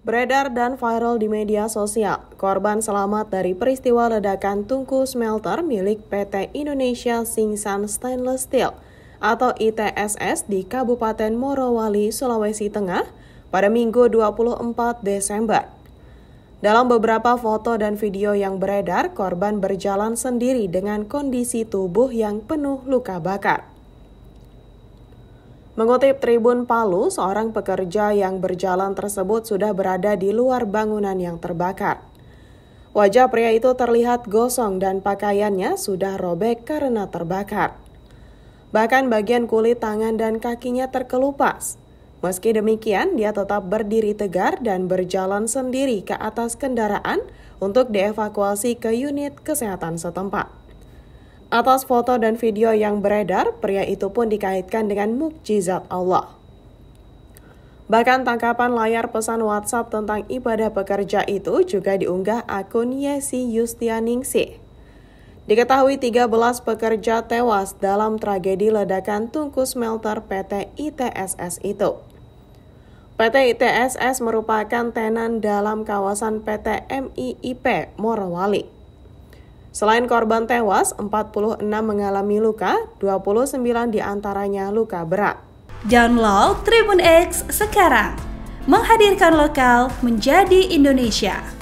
Beredar dan viral di media sosial, korban selamat dari peristiwa ledakan tungku smelter milik PT Indonesia Singsan Stainless Steel atau ITSS di Kabupaten Morowali, Sulawesi Tengah pada Minggu 24 Desember. Dalam beberapa foto dan video yang beredar, korban berjalan sendiri dengan kondisi tubuh yang penuh luka bakar. Mengutip Tribun Palu, seorang pekerja yang berjalan tersebut sudah berada di luar bangunan yang terbakar. Wajah pria itu terlihat gosong dan pakaiannya sudah robek karena terbakar. Bahkan bagian kulit tangan dan kakinya terkelupas. Meski demikian, dia tetap berdiri tegar dan berjalan sendiri ke atas kendaraan untuk dievakuasi ke unit kesehatan setempat. Atas foto dan video yang beredar, pria itu pun dikaitkan dengan mukjizat Allah. Bahkan tangkapan layar pesan WhatsApp tentang ibadah pekerja itu juga diunggah akun Yesi Yustianingsi. Diketahui 13 pekerja tewas dalam tragedi ledakan tungku smelter PT ITSS itu. PT ITSS merupakan tenan dalam kawasan PT MIIP Morowali. Selain korban tewas, 46 mengalami luka, 29 diantaranya luka berat. Download Tribun X sekarang, menghadirkan lokal menjadi Indonesia.